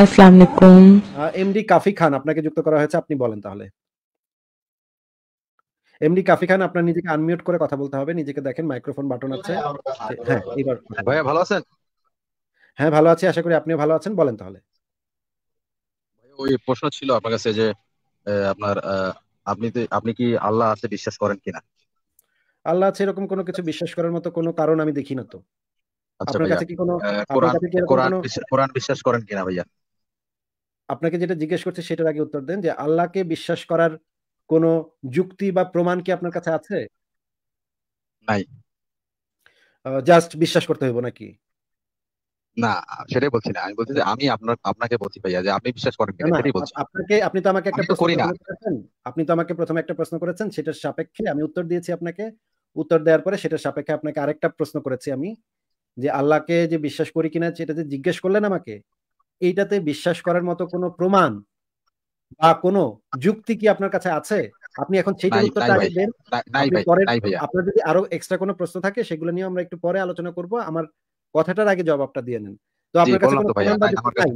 আসসালামু আলাইকুম এমডি কাফি খান আপনাকে যুক্ত করা হয়েছে আপনি বলেন তাহলে এমডি কাফি খান আপনার নিজেকে আনমিউট করে কথা বলতে হবে নিজেকে দেখেন মাইক্রোফোন বাটন আছে হ্যাঁ, হ্যাঁ এবার ভাইয়া ভালো আছেন হ্যাঁ ভালো আছি আশা করি আপনি ভালো আছেন বলেন তাহলে ওই প্রশ্ন ছিল আপনার কাছে যে আপনার আপনি আপনি কি আল্লাহ আছে বিশ্বাস করেন কিনা আল্লাহ আছে এরকম কোনো কিছু বিশ্বাস করার মতো কোনো কারণ আমি দেখি না তো আচ্ছা আপনার কাছে কি কোনো কোরআন কোরআন বিশ্বাস করেন কিনা ভাইয়া আপনাকে যেটা জিজ্ঞেস করছে সেটার আগে উত্তর দেন যে আল্লাহকে বিশ্বাস করার কোনো যুক্তি বা প্রমাণ কি আপনার কাছে আছে নাই জাস্ট বিশ্বাস করতে হইব নাকি না সেটাই বলছি না আমি বলছি যে আমি আপনার আপনাকে বলছি ভাইয়া যে আপনি বিশ্বাস করেন কিনা সেটাই বলছি আপনাকে আপনি তো আমাকে একটা প্রশ্ন করেছেন আপনি তো আমাকে প্রথমে একটা প্রশ্ন করেছেন সেটার সাপেক্ষে আমি উত্তর দিয়েছি আপনাকে উত্তর দেওয়ার পরে সেটার সাপেক্ষে আপনাকে আরেকটা প্রশ্ন করেছি আমি যে আল্লাহকে যে বিশ্বাস করি কিনা সেটা যে জিজ্ঞেস করলেন আমাকে এইটাতে বিশ্বাস করার মতো কোনো প্রমাণ বা কোনো যুক্তি কি আপনার কাছে আছে আপনি এখন সেইটার উত্তরটা দেন আপনার যদি আরো এক্সট্রা কোনো প্রশ্ন থাকে সেগুলো নিয়ে আমরা একটু পরে আলোচনা করব আমার কথাটার আগে জবাবটা দিয়ে নেন তো আপনার কাছে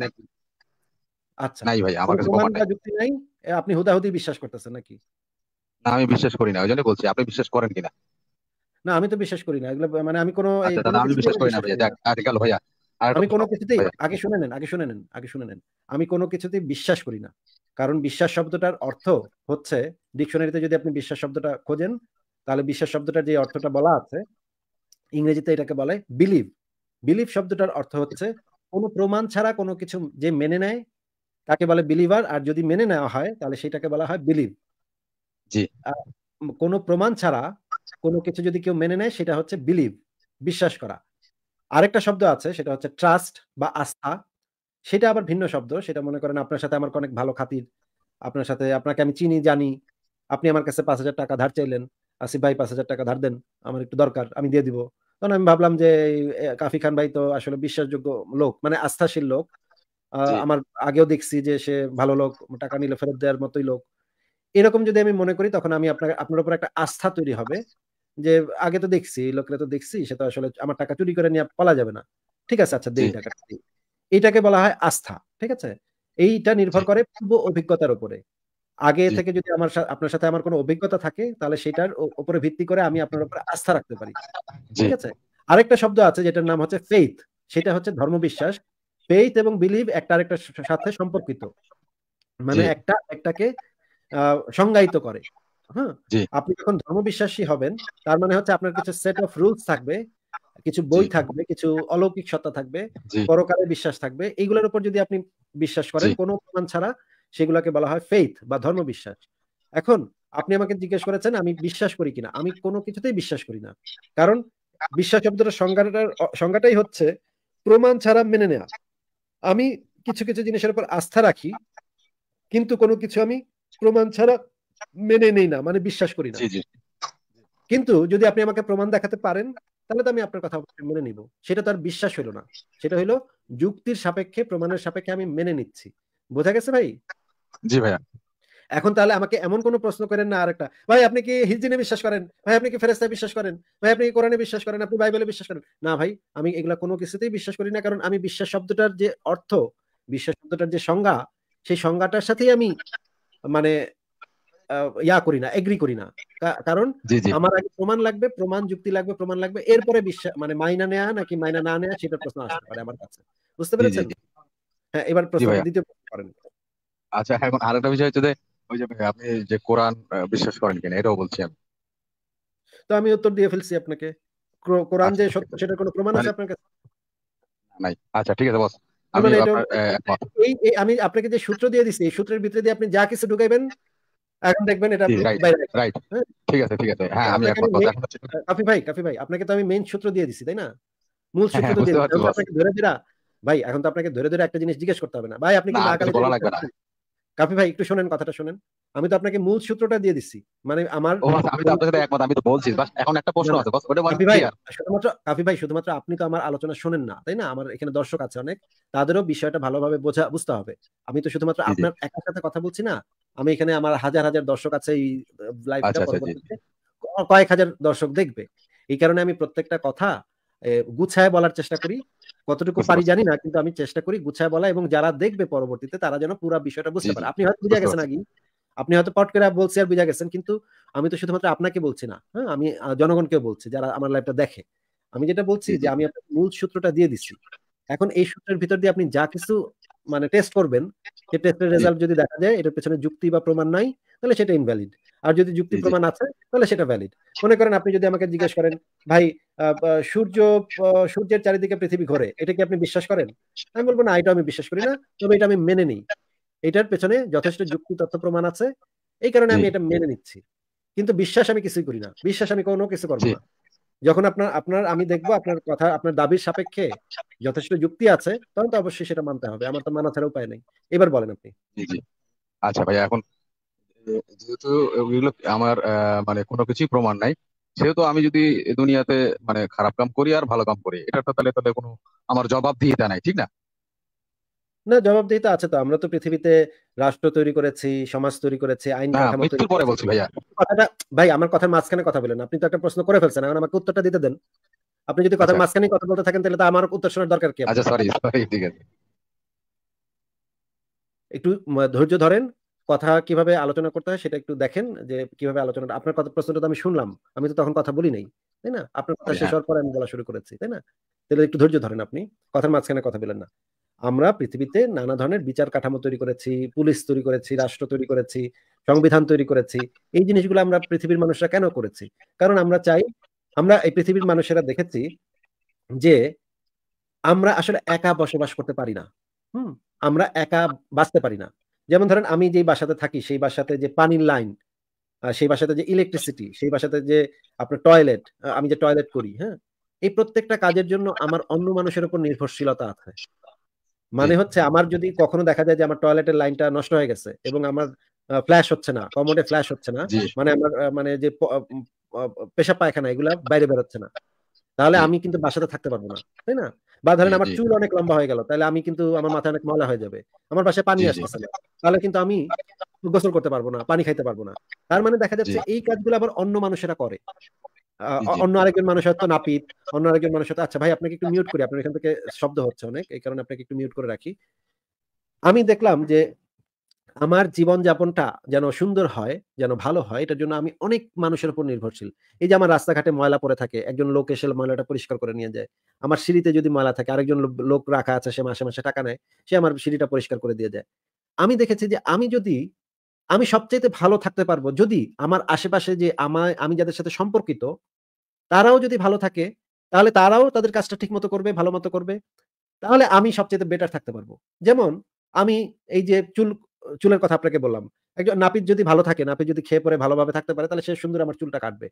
আচ্ছা হুদাহুদি বিশ্বাস করতেছেন নাকি না আমি বিশ্বাস করি না ওই জন্য বলছি আপনি বিশ্বাস করেন কিনা না আমি তো বিশ্বাস করি না মানে আমি কোনো আচ্ছা, বিশ্বাস করি না আমি কোনো কিছুতেই আগে শুনে নেন আগে শুনে নেন আগে শুনে নেন আমি কোনো কিছুতেই বিশ্বাস করি না কারণ বিশ্বাস শব্দটার অর্থ হচ্ছে ডিকশনারিতে যদি আপনি বিশ্বাস শব্দটা খোঁজেন তাহলে বিশ্বাস শব্দটার যে অর্থটা বলা আছে ইংরেজিতে এটাকে বলে বিলিভ বিলিভ শব্দটার অর্থ হচ্ছে কোনো প্রমাণ ছাড়া কোনো কিছু যে মেনে নেয় তাকে বলে বিলিভার আর যদি মেনে নেওয়া হয় তাহলে সেটাকে বলা হয় বিলিভ জি কোনো প্রমাণ ছাড়া কোনো কিছু যদি কেউ মেনে নেয় সেটা হচ্ছে বিলিভ বিশ্বাস করা আরেকটা শব্দ আছে সেটা হচ্ছে ট্রাস্ট বা আস্থা সেটা আবার ভিন্ন শব্দ সেটা মনে করেন আপনার সাথে আমার অনেক ভালো খাতির আপনার সাথে আপনাকে আমি চিনি জানি আপনি আমার কাছে পাঁচ হাজার টাকা ধার চাইলেন আসি ভাই পাঁচ হাজার টাকা ধার দেন আমার একটু দরকার আমি দিয়ে দিব তখন আমি ভাবলাম যে কাফি খান ভাই তো আসলে বিশ্বাসযোগ্য লোক মানে আস্থাশীল লোক আমার আগেও দেখছি যে সে ভালো লোক টাকা নিলে ফেরত দেওয়ার মতোই লোক এরকম যদি আমি মনে করি তখন আমি আপনার আপনার উপর একটা আস্থা তৈরি হবে যে আগে তো দেখছি লোকরা তো দেখছি সে তো আসলে আমার টাকা চুরি করে নিয়ে পালা যাবে না ঠিক আছে আচ্ছা দেই টাকা এইটাকে বলা হয় আস্থা ঠিক আছে এইটা নির্ভর করে পূর্ব অভিজ্ঞতার উপরে আগে থেকে যদি আমার আপনার সাথে আমার কোনো অভিজ্ঞতা থাকে তাহলে সেটার উপরে ভিত্তি করে আমি আপনার উপরে আস্থা রাখতে পারি ঠিক আছে আরেকটা শব্দ আছে যেটার নাম হচ্ছে ফেইথ সেটা হচ্ছে ধর্মবিশ্বাস ফেইথ এবং বিলিভ একটা আরেকটা সাথে সম্পর্কিত মানে একটা একটাকে সংজ্ঞায়িত করে হ্যাঁ আপনি যখন ধর্মবিশ্বাসী হবেন তার মানে হচ্ছে আপনার কিছু সেট অফ রুলস থাকবে কিছু বই থাকবে কিছু অলৌকিক সত্তা থাকবে পরকালে বিশ্বাস থাকবে এইগুলোর উপর যদি আপনি বিশ্বাস করেন কোনো প্রমাণ ছাড়া সেগুলোকে বলা হয় ফেইথ বা ধর্মবিশ্বাস এখন আপনি আমাকে জিজ্ঞেস করেছেন আমি বিশ্বাস করি কিনা আমি কোনো কিছুতেই বিশ্বাস করি না কারণ বিশ্বাস শব্দটার সংজ্ঞাটার সংজ্ঞাটাই হচ্ছে প্রমাণ ছাড়া মেনে নেওয়া আমি কিছু কিছু জিনিসের উপর আস্থা রাখি কিন্তু কোনো কিছু আমি প্রমাণ ছাড়া মেনে নেই না মানে বিশ্বাস করি না কিন্তু যদি আপনি আমাকে প্রমাণ দেখাতে পারেন তাহলে তো আমি আপনার কথা মেনে নিব সেটা তার বিশ্বাস হলো না সেটা হলো যুক্তির সাপেক্ষে প্রমাণের সাপেক্ষে আমি মেনে নিচ্ছি বোঝা গেছে ভাই জি ভাইয়া এখন তাহলে আমাকে এমন কোন প্রশ্ন করেন না আরেকটা ভাই আপনি কি হিজিনে বিশ্বাস করেন ভাই আপনি কি ফেরেস্তায় বিশ্বাস করেন ভাই আপনি কি কোরআনে বিশ্বাস করেন আপনি বাইবেলে বিশ্বাস করেন না ভাই আমি এগুলা কোনো কিছুতেই বিশ্বাস করি না কারণ আমি বিশ্বাস শব্দটার যে অর্থ বিশ্বাস শব্দটার যে সংজ্ঞা সেই সংজ্ঞাটার সাথেই আমি মানে ইয়া করি না এগ্রি করি না কারণ আমার আগে প্রমাণ লাগবে প্রমাণ যুক্তি লাগবে প্রমাণ লাগবে এরপরে বিশ্বাস মানে মাইনা নেয়া নাকি মাইনা না নেয়া সেটা প্রশ্ন আসতে পারে আমার কাছে বুঝতে পেরেছেন হ্যাঁ এবার প্রশ্ন দ্বিতীয় করেন আচ্ছা এখন আরেকটা বিষয় হচ্ছে ওই যে আপনি যে কোরআন বিশ্বাস করেন কিনা এটাও বলছি আমি তো আমি উত্তর দিয়ে ফেলছি আপনাকে কোরআন আচ্ছা, যে সত্য সেটার কোনো প্রমাণ আছে মানে আপনার কাছে নাই আচ্ছা ঠিক আছে বস আমি আপনাকে যে সূত্র দিয়ে দিছি এই সূত্রের ভিতরে দিয়ে আপনি যা কিছু ঢুকাইবেন এখন দেখবেন এটা রাইট হ্যাঁ? ঠিক আছে ঠিক আছে হ্যাঁ আমি এখন কথা কাফি ভাই কাফি ভাই আপনাকে তো আমি মেইন সূত্র দিয়ে দিছি তাই না মূল হ্যাঁ, সূত্র আপনাকে ধরে ধরে ভাই এখন তো আপনাকে ধরে ধরে একটা জিনিস জিজ্ঞেস করতে হবে না ভাই আপনি কি বলা লাগবে না কাফি ভাই একটু শুনেন কথাটা শুনেন আমি তো আপনাকে মূল সূত্রটা দিয়ে দিচ্ছি মানে আমার আচ্ছা, আমি তো আপনার সাথে একমত আমি তো বলছি বাস এখন একটা প্রশ্ন আছে বাস ওটা কাফি ভাই শুধুমাত্র কাফি ভাই শুধুমাত্র আপনি তো আমার আলোচনা শুনেন না তাই না আমার এখানে দর্শক আছে অনেক তাদেরও বিষয়টা ভালোভাবে বোঝা বুঝতে হবে আমি তো শুধুমাত্র আপনার একার সাথে কথা বলছি না আমি এখানে আমার হাজার হাজার দর্শক আছে এই লাইভটা আচ্ছা, আচ্ছা, কয়েক হাজার দর্শক দেখবে এই কারণে আমি প্রত্যেকটা কথা গুছায় বলার চেষ্টা করি কতটুকু পারি জানি না কিন্তু আমি চেষ্টা করি গুছায় বলা এবং যারা দেখবে পরবর্তীতে তারা যেন পুরো বিষয়টা বুঝতে পারে আপনি হয়তো বুঝে গেছেন আগে আপনি হয়তো পট করে বলছি আর বুঝে গেছেন কিন্তু আমি তো শুধুমাত্র আপনাকে বলছি না হ্যাঁ আমি জনগণকে বলছি যারা আমার লাইভটা দেখে আমি যেটা বলছি যে আমি আপনার মূল সূত্রটা দিয়ে দিচ্ছি এখন এই সূত্রের ভিতর দিয়ে আপনি যা কিছু মানে টেস্ট করবেন যে টেস্টের রেজাল্ট যদি দেখা যায় এটার পেছনে যুক্তি বা প্রমাণ নাই তাহলে সেটা ইনভ্যালিড আর যদি যুক্তি প্রমাণ আছে তাহলে সেটা ভ্যালিড মনে করেন আপনি যদি আমাকে জিজ্ঞেস করেন ভাই সূর্য সূর্যের চারিদিকে পৃথিবী ঘরে এটা কি আপনি বিশ্বাস করেন আমি বলবো না এটা আমি বিশ্বাস করি না তবে এটা আমি মেনে নিই এটার পেছনে যথেষ্ট যুক্তি তথ্য প্রমাণ আছে এই কারণে আমি এটা মেনে নিচ্ছি কিন্তু বিশ্বাস আমি কিছুই করি না বিশ্বাস আমি কোনো কিছু করবো না যখন আপনার আপনার আমি দেখব আপনার কথা আপনার দাবির সাপেক্ষে যথেষ্ট যুক্তি আছে তখন তো অবশ্যই সেটা মানতে হবে আমার তো মানা ছাড়া উপায় নেই এবার বলেন আপনি আচ্ছা ভাই এখন যেহেতু ওইগুলো আমার মানে কোনো কিছুই প্রমাণ নাই সেহেতু আমি যদি দুনিয়াতে মানে খারাপ কাম করি আর ভালো কাম করি এটা তো তাহলে তাহলে কোনো আমার জবাবদিহিতা নাই ঠিক না না জবাবদিহিতা আছে তো আমরা তো পৃথিবীতে রাষ্ট্র তৈরি করেছি সমাজ তৈরি করেছি আইন ভাই আমার কথার মাঝখানে কথা বলেন আপনি তো একটা প্রশ্ন করে ফেলছেন এখন আমাকে উত্তরটা দিতে দেন আপনি যদি কথার আচ্ছা। মাঝখানে কথা বলতে থাকেন তাহলে তো আমার উত্তর শোনার দরকার কি আচ্ছা, একটু ধৈর্য ধরেন কথা কিভাবে আলোচনা করতে হয় সেটা একটু দেখেন যে কিভাবে আলোচনা আপনার কথা প্রশ্নটা তো আমি শুনলাম আমি তো তখন কথা বলি নাই তাই না আপনার কথা শেষ হওয়ার পরে আমি বলা শুরু করেছি তাই না তাহলে একটু ধৈর্য ধরেন আপনি কথার মাঝখানে কথা বলেন না আমরা পৃথিবীতে নানা ধরনের বিচার কাঠামো তৈরি করেছি পুলিশ তৈরি করেছি রাষ্ট্র তৈরি করেছি সংবিধান তৈরি করেছি এই জিনিসগুলো আমরা পৃথিবীর মানুষরা কেন করেছি কারণ আমরা চাই আমরা এই পৃথিবীর মানুষেরা দেখেছি যে আমরা আসলে একা বসবাস করতে পারি না হুম আমরা একা বাঁচতে পারি না যেমন ধরেন আমি যেই বাসাতে থাকি সেই বাসাতে যে পানির লাইন সেই বাসাতে যে ইলেকট্রিসিটি সেই বাসাতে যে আপনার টয়লেট আমি যে টয়লেট করি হ্যাঁ এই প্রত্যেকটা কাজের জন্য আমার অন্য মানুষের উপর নির্ভরশীলতা আছে মানে হচ্ছে আমার যদি কখনো দেখা যায় যে আমার টয়লেটের লাইনটা নষ্ট হয়ে গেছে এবং আমার ফ্ল্যাশ হচ্ছে না কমোডে ফ্ল্যাশ হচ্ছে না মানে আমার মানে যে পেশা পায়খানা এগুলা বাইরে বেরোচ্ছে না তাহলে আমি কিন্তু বাসাতে থাকতে পারবো না তাই না বা ধরেন আমার চুল অনেক লম্বা হয়ে গেল তাহলে আমি কিন্তু আমার মাথায় অনেক ময়লা হয়ে যাবে আমার বাসায় পানি আসতেছে না তাহলে কিন্তু আমি গোসল করতে পারবো না পানি খাইতে পারবো না তার মানে দেখা যাচ্ছে এই কাজগুলো আবার অন্য মানুষেরা করে অন্য আরেকজন মানুষ হয়তো নাপিত অন্য আরেকজন মানুষ হয়তো আচ্ছা ভাই আপনাকে একটু মিউট করি আপনার এখান থেকে শব্দ হচ্ছে অনেক এই কারণে আপনাকে একটু মিউট করে রাখি আমি দেখলাম যে আমার জীবন যাপনটা যেন সুন্দর হয় যেন ভালো হয় এটার জন্য আমি অনেক মানুষের উপর নির্ভরশীল এই যে আমার রাস্তাঘাটে ময়লা পড়ে থাকে একজন লোক এসে ময়লাটা পরিষ্কার করে নিয়ে যায় আমার সিঁড়িতে যদি ময়লা থাকে আরেকজন লোক রাখা আছে সে মাসে মাসে টাকা নেয় সে আমার সিঁড়িটা পরিষ্কার করে দিয়ে যায় আমি দেখেছি যে আমি যদি আমি সবচেয়ে ভালো থাকতে পারবো যদি আমার আশেপাশে যে আমায় আমি যাদের সাথে সম্পর্কিত তারাও যদি ভালো থাকে তাহলে তারাও তাদের কাজটা ঠিক মতো করবে ভালো মতো করবে তাহলে আমি সবচেয়ে বেটার থাকতে পারবো যেমন আমি এই যে চুল চুলের কথা আপনাকে বললাম একজন নাপিত যদি ভালো থাকে নাপিত যদি খেয়ে পরে ভালোভাবে থাকতে পারে তাহলে সে সুন্দর আমার চুলটা কাটবে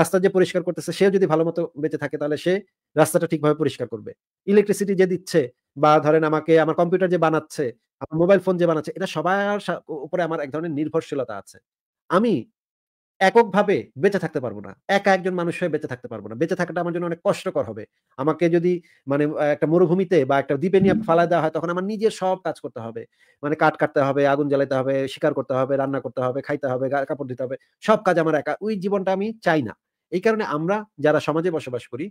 রাস্তা যে পরিষ্কার করতেছে সে যদি ভালো মতো বেঁচে থাকে তাহলে সে রাস্তাটা ঠিকভাবে পরিষ্কার করবে ইলেকট্রিসিটি যে দিচ্ছে বা ধরেন আমাকে আমার কম্পিউটার যে বানাচ্ছে আমার মোবাইল ফোন যে বানাচ্ছে এটা সবার উপরে আমার এক ধরনের নির্ভরশীলতা আছে আমি এককভাবে বেঁচে থাকতে পারবো না একা একজন মানুষ হয়ে বেঁচে থাকতে পারবো না বেঁচে থাকাটা আমার জন্য অনেক কষ্টকর হবে আমাকে যদি মানে একটা মরুভূমিতে বা একটা দ্বীপে নিয়ে ফালা দেওয়া হয় তখন আমার নিজের সব কাজ করতে হবে মানে কাঠ কাটতে হবে আগুন জ্বালাতে হবে শিকার করতে হবে রান্না করতে হবে খাইতে হবে কাপড় দিতে হবে সব কাজ আমার একা ওই জীবনটা আমি চাই না এই কারণে আমরা যারা সমাজে বসবাস করি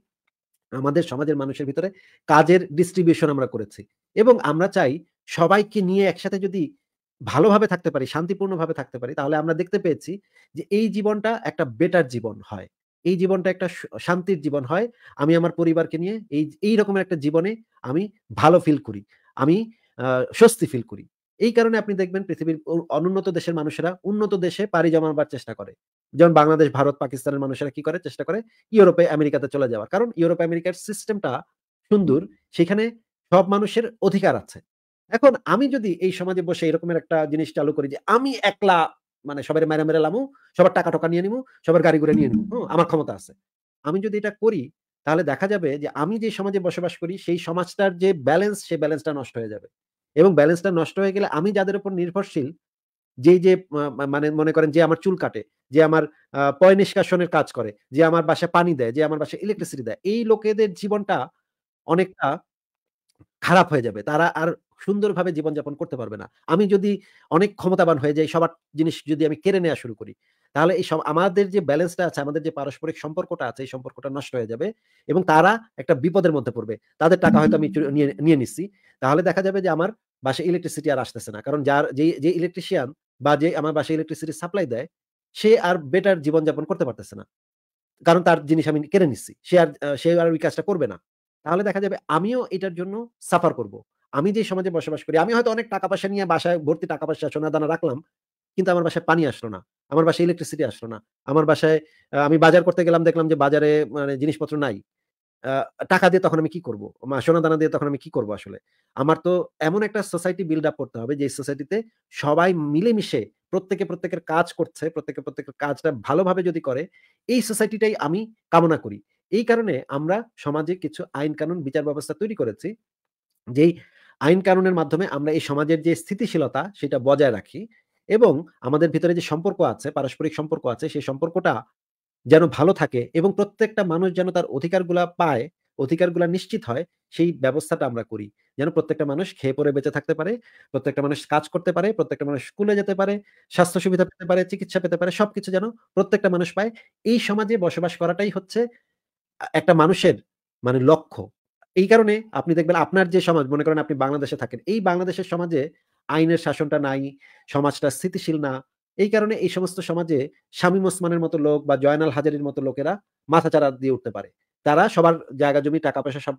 আমাদের সমাজের মানুষের ভিতরে কাজের ডিস্ট্রিবিউশন আমরা করেছি এবং আমরা চাই সবাইকে নিয়ে একসাথে যদি ভালোভাবে থাকতে পারি শান্তিপূর্ণভাবে থাকতে পারি তাহলে আমরা দেখতে পেয়েছি যে এই জীবনটা একটা বেটার জীবন হয় এই জীবনটা একটা শান্তির জীবন হয় আমি আমার পরিবারকে নিয়ে এই এই রকমের একটা জীবনে আমি ভালো ফিল করি আমি স্বস্তি ফিল করি এই কারণে আপনি দেখবেন পৃথিবীর অনুন্নত দেশের মানুষেরা উন্নত দেশে পাড়ি জমাবার চেষ্টা করে যেমন বাংলাদেশ ভারত পাকিস্তানের মানুষেরা কি করে চেষ্টা করে ইউরোপে আমেরিকাতে চলে যাওয়ার কারণ ইউরোপ আমেরিকার সিস্টেমটা সুন্দর সেখানে সব মানুষের অধিকার আছে এখন আমি যদি এই সমাজে বসে এরকমের একটা জিনিস চালু করি যে আমি একলা মানে সবার মেরে মেরে লামু সবার টাকা টাকা নিয়ে নিবো সবার গাড়ি ঘুরে নিয়ে নিবো আমার ক্ষমতা আছে আমি যদি এটা করি তাহলে দেখা যাবে যে আমি যে সমাজে বসবাস করি সেই সমাজটার যে ব্যালেন্স সেই ব্যালেন্সটা নষ্ট হয়ে যাবে এবং ব্যালেন্সটা নষ্ট হয়ে গেলে আমি যাদের উপর নির্ভরশীল যে যে মানে মনে করেন যে আমার চুল কাটে যে আমার পয় নিষ্কাশনের কাজ করে যে আমার বাসায় পানি দেয় যে আমার বাসায় ইলেকট্রিসিটি দেয় এই লোকেদের জীবনটা অনেকটা খারাপ হয়ে যাবে তারা আর সুন্দরভাবে জীবনযাপন করতে পারবে না আমি যদি অনেক ক্ষমতাবান হয়ে যাই সবার জিনিস যদি আমি কেড়ে নেওয়া শুরু করি তাহলে এই সব আমাদের যে ব্যালেন্সটা আছে আমাদের যে পারস্পরিক সম্পর্কটা আছে এই সম্পর্কটা নষ্ট হয়ে যাবে এবং তারা একটা বিপদের মধ্যে পড়বে তাদের টাকা হয়তো আমি নিয়ে নিচ্ছি তাহলে দেখা যাবে যে আমার বাসে ইলেকট্রিসিটি আর আসতেছে না কারণ যার যে যে ইলেকট্রিশিয়ান বা যে আমার বাসে ইলেকট্রিসিটি সাপ্লাই দেয় সে আর বেটার জীবনযাপন করতে পারতেছে না কারণ তার জিনিস আমি কেড়ে নিচ্ছি সে আর সে আর ওই কাজটা করবে না তাহলে দেখা যাবে আমিও এটার জন্য সাফার করব আমি যে সমাজে বসবাস করি আমি হয়তো অনেক টাকা পয়সা নিয়ে বাসায় ভর্তি টাকা পয়সা সোনা দানা রাখলাম কিন্তু আমার বাসায় পানি আসলো না আমার বাসায় ইলেকট্রিসিটি আসলো না আমার বাসায় আমি বাজার করতে গেলাম দেখলাম যে বাজারে মানে জিনিসপত্র নাই টাকা দিয়ে তখন আমি কি করব সোনা দানা দিয়ে তখন আমি কি করব আসলে আমার তো এমন একটা সোসাইটি বিল্ড আপ করতে হবে যে সোসাইটিতে সবাই মিলেমিশে প্রত্যেকে প্রত্যেকের কাজ করছে প্রত্যেকে প্রত্যেকের কাজটা ভালোভাবে যদি করে এই সোসাইটিটাই আমি কামনা করি এই কারণে আমরা সমাজে কিছু আইন কানুন বিচার ব্যবস্থা তৈরি করেছি যেই আইন কানুনের মাধ্যমে আমরা এই সমাজের যে স্থিতিশীলতা সেটা বজায় রাখি এবং আমাদের ভিতরে যে সম্পর্ক আছে পারস্পরিক সম্পর্ক আছে সেই সম্পর্কটা যেন ভালো থাকে এবং প্রত্যেকটা মানুষ যেন তার অধিকারগুলা পায় অধিকারগুলা নিশ্চিত হয় সেই ব্যবস্থাটা আমরা করি যেন প্রত্যেকটা মানুষ খেয়ে পরে বেঁচে থাকতে পারে প্রত্যেকটা মানুষ কাজ করতে পারে প্রত্যেকটা মানুষ স্কুলে যেতে পারে স্বাস্থ্য সুবিধা পেতে পারে চিকিৎসা পেতে পারে সবকিছু যেন প্রত্যেকটা মানুষ পায় এই সমাজে বসবাস করাটাই হচ্ছে একটা মানুষের মানে লক্ষ্য এই কারণে আপনি দেখবেন আপনার যে সমাজ মনে করেন আপনি বাংলাদেশে থাকেন এই বাংলাদেশের সমাজে আইনের শাসনটা নাই সমাজটা স্থিতিশীল না এই কারণে এই সমস্ত সমাজে শামীম ওসমানের মতো লোক বা জয়নাল হাজারির মতো লোকেরা মাথা চারা দিয়ে উঠতে পারে তারা সবার জায়গা জমি টাকা পয়সা সব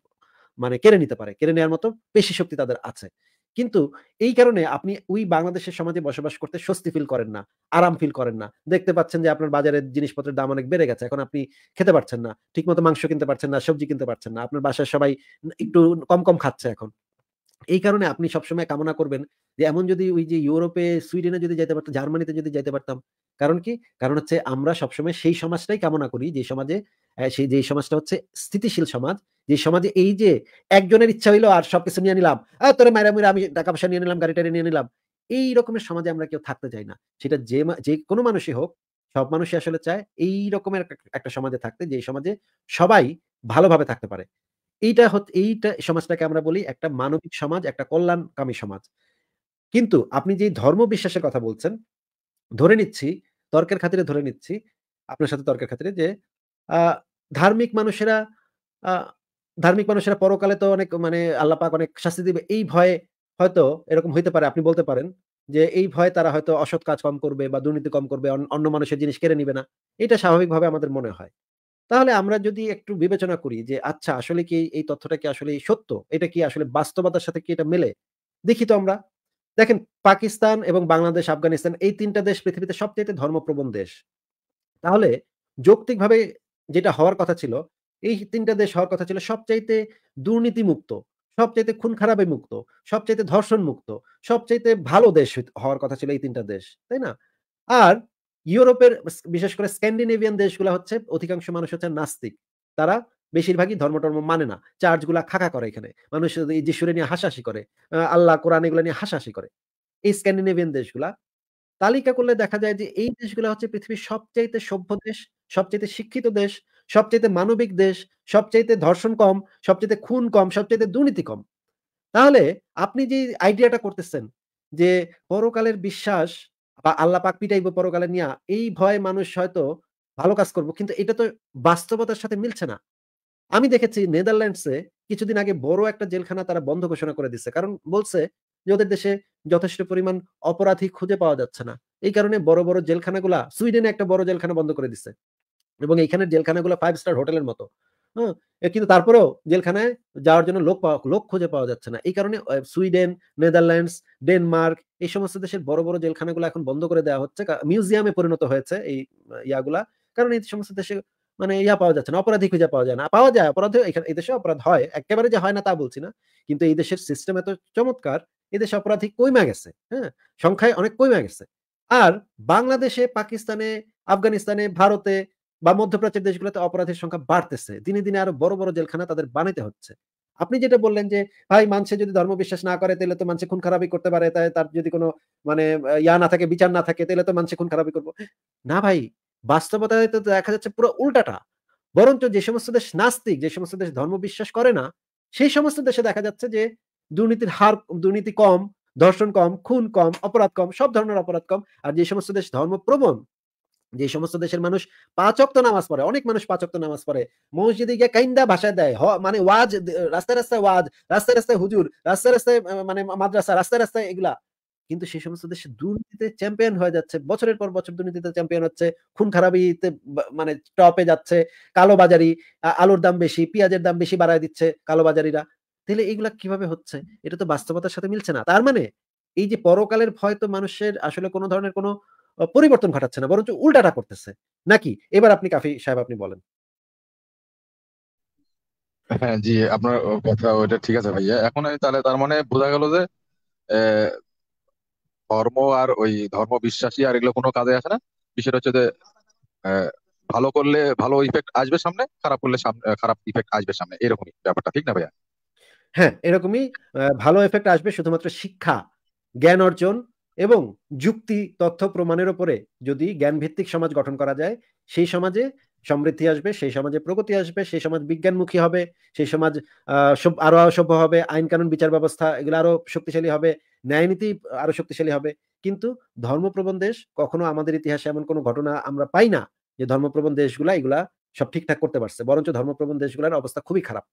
মানে কেড়ে নিতে পারে কেড়ে নেওয়ার মতো পেশি শক্তি তাদের আছে কিন্তু এই কারণে আপনি ওই বাংলাদেশের সমাজে বসবাস করতে স্বস্তি ফিল করেন না আরাম ফিল করেন না দেখতে পাচ্ছেন যে আপনার বাজারের জিনিসপত্রের দাম অনেক বেড়ে গেছে এখন আপনি খেতে পারছেন না ঠিক মতো মাংস কিনতে পারছেন না সবজি কিনতে পারছেন না আপনার বাসায় সবাই একটু কম কম খাচ্ছে এখন এই কারণে আপনি সবসময় কামনা করবেন যে এমন যদি ওই যে ইউরোপে সুইডেনে যদি যেতে পারতাম জার্মানিতে যদি যেতে পারতাম কারণ কি কারণ হচ্ছে আমরা সবসময় সেই সমাজটাই কামনা করি যে সমাজে সেই যে সমাজটা হচ্ছে স্থিতিশীল সমাজ যে সমাজে এই যে একজনের ইচ্ছা হইলো আর সব কিছু নিয়ে নিলাম তোরে মায়েরা মুরা আমি টাকা পয়সা নিয়ে নিলাম গাড়ি টাড়ি নিয়ে নিলাম এই রকমের সমাজে আমরা কেউ থাকতে চাই না সেটা যে যে কোনো মানুষই হোক সব মানুষই আসলে চায় এই রকমের একটা সমাজে থাকতে যে সমাজে সবাই ভালোভাবে থাকতে পারে এইটা এইটা সমাজটাকে আমরা বলি একটা মানবিক সমাজ একটা কল্যাণকামী সমাজ কিন্তু আপনি যে ধর্ম বিশ্বাসের কথা বলছেন ধরে নিচ্ছি তর্কের খাতিরে ধরে নিচ্ছি আপনার সাথে তর্কের খাতিরে যে ধার্মিক মানুষেরা ধার্মিক মানুষেরা পরকালে তো অনেক মানে আল্লাহ পাক অনেক শাস্তি দিবে এই ভয়ে হয়তো এরকম হইতে পারে আপনি বলতে পারেন যে এই ভয়ে তারা হয়তো অসৎ কাজ কম করবে বা দুর্নীতি কম করবে অন্য মানুষের জিনিস কেড়ে নিবে না এটা স্বাভাবিকভাবে আমাদের মনে হয় তাহলে আমরা যদি একটু বিবেচনা করি যে আচ্ছা আসলে কি এই তথ্যটা কি আসলে সত্য এটা কি আসলে বাস্তবতার সাথে কি এটা মেলে দেখি তো আমরা দেখেন পাকিস্তান এবং বাংলাদেশ আফগানিস্তান এই তিনটা দেশ পৃথিবীতে সবচেয়ে ধর্মপ্রবণ দেশ তাহলে যৌক্তিকভাবে যেটা হওয়ার কথা ছিল এই তিনটা দেশ হওয়ার কথা ছিল সবচাইতে দুর্নীতি মুক্ত সবচাইতে খুন খারাপে মুক্ত সবচাইতে ধর্ষণ মুক্ত সবচাইতে ভালো দেশ হওয়ার কথা ছিল এই তিনটা দেশ তাই না আর ইউরোপের বিশেষ করে স্ক্যান্ডিনেভিয়ান দেশগুলো হচ্ছে অধিকাংশ মানুষ হচ্ছে নাস্তিক তারা বেশিরভাগই ধর্ম টর্ম মানে না চার্চ গুলা খাকা করে এখানে মানুষ যিশুরে নিয়ে হাসাহাসি করে আল্লাহ কোরআন এগুলো নিয়ে হাসাহাসি করে এই স্ক্যান্ডিনেভিয়ান দেশগুলা তালিকা করলে দেখা যায় যে এই দেশগুলো হচ্ছে পৃথিবীর সবচাইতে সভ্য দেশ সবচাইতে শিক্ষিত দেশ সবচাইতে মানবিক দেশ সবচাইতে ধর্ষণ কম সবচাইতে খুন কম সবচাইতে দুর্নীতি কম তাহলে আপনি যে আইডিয়াটা করতেছেন যে পরকালের বিশ্বাস বা আল্লাহ পাক পিটাইব পরকালে নিয়া এই ভয়ে মানুষ হয়তো ভালো কাজ করব কিন্তু এটা তো বাস্তবতার সাথে মিলছে না আমি দেখেছি নেদারল্যান্ডসে কিছুদিন আগে বড় একটা জেলখানা তারা বন্ধ ঘোষণা করে দিচ্ছে কারণ বলছে যে ওদের দেশে যথেষ্ট পরিমাণ অপরাধী খুঁজে পাওয়া যাচ্ছে না এই কারণে বড় বড় জেলখানাগুলা সুইডেনে একটা বড় জেলখানা বন্ধ করে দিচ্ছে এবং জেলখানা জেলখানাগুলো ফাইভ স্টার হোটেলের মতো হ্যাঁ কিন্তু তারপরেও জেলখানায় যাওয়ার জন্য লোক পাওয়া লোক খুঁজে পাওয়া যাচ্ছে না এই কারণে সুইডেন নেদারল্যান্ডস ডেনমার্ক এই সমস্ত দেশের বড় বড় জেলখানাগুলো এখন বন্ধ করে দেওয়া হচ্ছে মিউজিয়ামে পরিণত হয়েছে এই ইয়াগুলা কারণ এই সমস্ত দেশে মানে ইয়া পাওয়া যাচ্ছে না অপরাধী খুঁজে পাওয়া যায় না পাওয়া যায় অপরাধী এখানে এই দেশে অপরাধ হয় একেবারে যে হয় না তা বলছি না কিন্তু এই দেশের সিস্টেম এত চমৎকার এদেশে অপরাধী কইমা গেছে হ্যাঁ সংখ্যায় অনেক কইমা গেছে আর বাংলাদেশে পাকিস্তানে আফগানিস্তানে ভারতে বা মধ্যপ্রাচ্যের দেশগুলোতে অপরাধের সংখ্যা বাড়তেছে দিনে দিনে আরো বড় বড় জেলখানা তাদের বানাইতে হচ্ছে আপনি যেটা বললেন যে ভাই মানুষে যদি ধর্ম বিশ্বাস না করে তাহলে তো মানুষে খুন খারাপই করতে পারে তাই তার যদি কোনো মানে ইয়া না থাকে বিচার না থাকে তাহলে তো মানুষে খুন খারাপই করবো না ভাই বাস্তবতায় তো দেখা যাচ্ছে পুরো উল্টাটা বরঞ্চ যে সমস্ত দেশ নাস্তিক যে সমস্ত দেশ ধর্ম বিশ্বাস করে না সেই সমস্ত দেশে দেখা যাচ্ছে যে দুর্নীতির হার দুর্নীতি কম ধর্ষণ কম খুন কম অপরাধ কম সব ধরনের অপরাধ কম আর যে সমস্ত দেশ ধর্মপ্রবণ যে সমস্ত দেশের মানুষ পাঁচ অক্ত নামাজ পড়ে অনেক মানুষ পাঁচ অক্ত নামাজ পড়ে মসজিদে গিয়ে কাইন্দা ভাষা দেয় মানে ওয়াজ রাস্তায় রাস্তায় ওয়াজ রাস্তায় রাস্তায় হুজুর রাস্তায় রাস্তায় মানে মাদ্রাসা রাস্তায় রাস্তায় এগুলা কিন্তু সেই সমস্ত দেশে দুর্নীতিতে চ্যাম্পিয়ন হয়ে যাচ্ছে বছরের পর বছর দুর্নীতিতে চ্যাম্পিয়ন হচ্ছে খুন খারাপিতে মানে টপে যাচ্ছে কালোবাজারি আলুর দাম বেশি পেঁয়াজের দাম বেশি বাড়ায় দিচ্ছে কালোবাজারিরা তাহলে এগুলা কিভাবে হচ্ছে এটা তো বাস্তবতার সাথে মিলছে না তার মানে এই যে পরকালের ভয় তো মানুষের আসলে কোনো ধরনের কোনো পরিবর্তন ঘটাচ্ছে না বরঞ্চ উল্টাটা করতেছে নাকি এবার আপনি কাফি সাহেব আপনি বলেন হ্যাঁ জি আপনার কথা ওইটা ঠিক আছে ভাইয়া এখন তাহলে তার মানে বোঝা গেল যে ধর্ম আর ওই ধর্ম বিশ্বাসী আর এগুলো কোনো কাজে আসে না বিষয়টা হচ্ছে যে ভালো করলে ভালো ইফেক্ট আসবে সামনে খারাপ করলে খারাপ ইফেক্ট আসবে সামনে এরকমই ব্যাপারটা ঠিক না ভাইয়া হ্যাঁ এরকমই ভালো এফেক্ট আসবে শুধুমাত্র শিক্ষা জ্ঞান অর্জন এবং যুক্তি তথ্য প্রমাণের ওপরে যদি জ্ঞানভিত্তিক সমাজ গঠন করা যায় সেই সমাজে সমৃদ্ধি আসবে সেই সমাজে প্রগতি আসবে সেই সমাজ বিজ্ঞানমুখী হবে সেই সমাজ আরো সভ্য হবে আইন কানুন বিচার ব্যবস্থা এগুলো আরো শক্তিশালী হবে ন্যায়নীতি আরো শক্তিশালী হবে কিন্তু ধর্মপ্রবণ দেশ কখনো আমাদের ইতিহাসে এমন কোনো ঘটনা আমরা পাই না যে ধর্মপ্রবণ দেশগুলা এগুলা সব ঠিকঠাক করতে পারছে বরঞ্চ ধর্মপ্রবণ দেশগুলোর অবস্থা খুবই খারাপ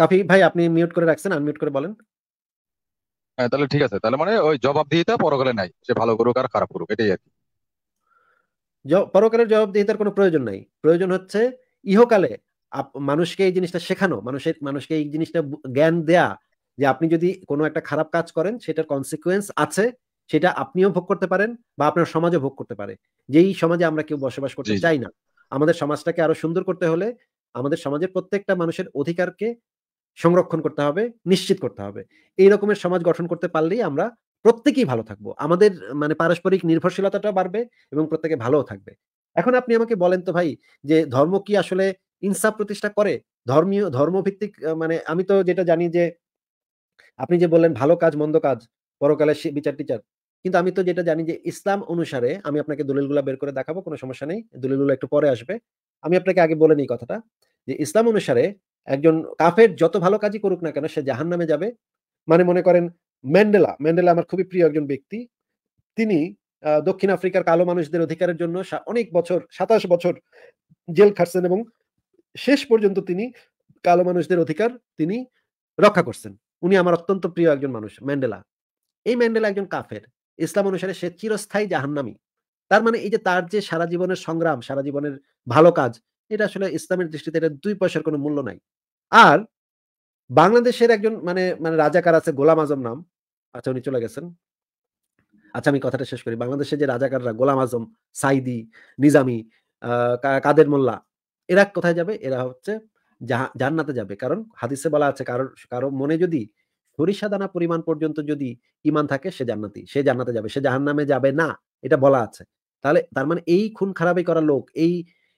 কাফি ভাই আপনি মিউট করে রাখছেন আনমিউট করে বলেন হ্যাঁ তাহলে ঠিক আছে তাহলে মানে ওই জবাবদিহিতা পরকালে নাই সে ভালো করুক আর খারাপ করুক এটাই আর কি পরকালের জবাবদিহিতার কোনো প্রয়োজন নাই প্রয়োজন হচ্ছে ইহকালে মানুষকে এই জিনিসটা শেখানো মানুষের মানুষকে এই জিনিসটা জ্ঞান দেয়া যে আপনি যদি কোনো একটা খারাপ কাজ করেন সেটার কনসিকুয়েন্স আছে সেটা আপনিও ভোগ করতে পারেন বা আপনার সমাজও ভোগ করতে পারে যেই সমাজে আমরা কেউ বসবাস করতে চাই না আমাদের সমাজটাকে আরো সুন্দর করতে হলে আমাদের সমাজের প্রত্যেকটা মানুষের অধিকারকে সংরক্ষণ করতে হবে নিশ্চিত করতে হবে এই রকমের সমাজ গঠন করতে পারলেই আমরা প্রত্যেকেই ভালো থাকবো আমাদের মানে পারস্পরিক নির্ভরশীলতাটা বাড়বে এবং প্রত্যেকে ভালোও থাকবে এখন আপনি আমাকে বলেন তো ভাই যে ধর্ম কি আসলে ইনসাফ প্রতিষ্ঠা করে ধর্মীয় ধর্মভিত্তিক মানে আমি তো যেটা জানি যে আপনি যে বললেন ভালো কাজ মন্দ কাজ পরকালে বিচার টিচার কিন্তু আমি তো যেটা জানি যে ইসলাম অনুসারে আমি আপনাকে দলিলগুলা বের করে দেখাবো কোনো সমস্যা নেই দলিলগুলো একটু পরে আসবে আমি আপনাকে আগে বলে নিই কথাটা যে ইসলাম অনুসারে একজন কাফের যত ভালো কাজই করুক না কেন সে জাহান নামে যাবে মানে মনে করেন ম্যান্ডেলা ম্যান্ডেলা আমার খুবই প্রিয় একজন ব্যক্তি তিনি দক্ষিণ আফ্রিকার কালো মানুষদের অধিকারের জন্য অনেক বছর সাতাশ বছর জেল খাটছেন এবং শেষ পর্যন্ত তিনি কালো মানুষদের অধিকার তিনি রক্ষা করছেন উনি আমার অত্যন্ত প্রিয় একজন মানুষ ম্যান্ডেলা এই ম্যান্ডেলা একজন কাফের ইসলাম অনুসারে সে চিরস্থায়ী জাহান্নামি তার মানে এই যে তার যে সারা জীবনের সংগ্রাম সারা জীবনের ভালো কাজ এটা আসলে ইসলামের দৃষ্টিতে এটা দুই পয়সার কোনো মূল্য নাই আর বাংলাদেশের একজন মানে মানে রাজাকার আছে গোলাম আজম নাম আচ্ছা উনি চলে গেছেন আচ্ছা আমি কথাটা শেষ করি বাংলাদেশে যে রাজাকাররা গোলাম আজম সাইদি নিজামি কাদের মোল্লা এরা কোথায় যাবে এরা হচ্ছে জান্নাতে যাবে কারণ হাদিসে বলা আছে কারো কারো মনে যদি সরিষা দানা পরিমাণ পর্যন্ত যদি ইমান থাকে সে জান্নাতি সে জান্নাতে যাবে সে জাহান নামে যাবে না এটা বলা আছে তাহলে তার মানে এই খুন খারাপি করা লোক এই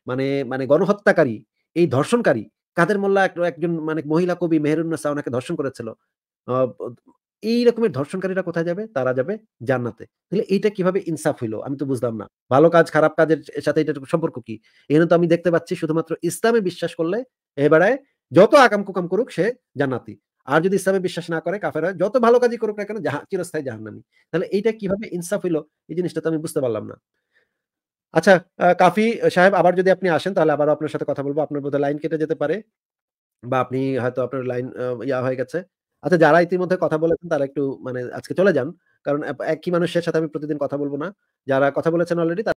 মানে মানে গণহত্যাকারী এই ধর্ষণকারী কাদের মোল্লা একজন মানে মহিলা কবি মেহরুন্নেসা ওনাকে ধর্ষণ করেছিল এই রকমের ধর্ষণকারীরা কোথায় যাবে তারা যাবে জান্নাতে তাহলে এইটা কিভাবে ইনসাফ হইলো আমি তো বুঝলাম না ভালো কাজ খারাপ কাজের সাথে এটার সম্পর্ক কি এখানে তো আমি দেখতে পাচ্ছি শুধুমাত্র ইসলামে বিশ্বাস করলে এবারে যত আকাম কুকাম করুক সে জান্নাতি আর যদি ইসলামে বিশ্বাস না করে কাফের হয় যত ভালো কাজই করুক না কেন চিরস্থায়ী জাহান্নামি তাহলে এইটা কিভাবে ইনসাফ হইলো এই জিনিসটা তো আমি বুঝতে পারলাম না আচ্ছা কাফি সাহেব আবার যদি আপনি আসেন তাহলে আবার আপনার সাথে কথা বলবো আপনার বোধহয় লাইন কেটে যেতে পারে বা আপনি হয়তো আপনার লাইন ইয়া হয়ে গেছে আচ্ছা যারা ইতিমধ্যে কথা বলেছেন তারা একটু মানে আজকে চলে যান কারণ একই মানুষের সাথে আমি প্রতিদিন কথা বলবো না যারা কথা বলেছেন অলরেডি